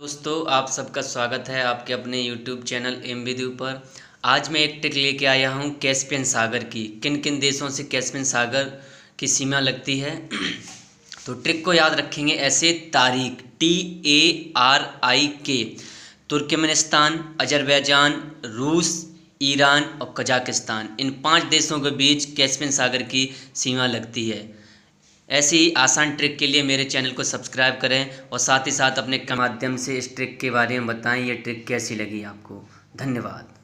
दोस्तों आप सबका स्वागत है आपके अपने YouTube चैनल एम पर आज मैं एक ट्रिक लेके आया हूँ कैस्पियन सागर की किन किन देशों से कैस्पियन सागर की सीमा लगती है तो ट्रिक को याद रखेंगे ऐसे तारीख टी ए आर आई के तुर्कमेनिस्तान अजरबैजान रूस ईरान और कजाकिस्तान इन पांच देशों के बीच कैस्पियन सागर की सीमा लगती है ऐसी ही आसान ट्रिक के लिए मेरे चैनल को सब्सक्राइब करें और साथ ही साथ अपने माध्यम से इस ट्रिक के बारे में बताएं ये ट्रिक कैसी लगी आपको धन्यवाद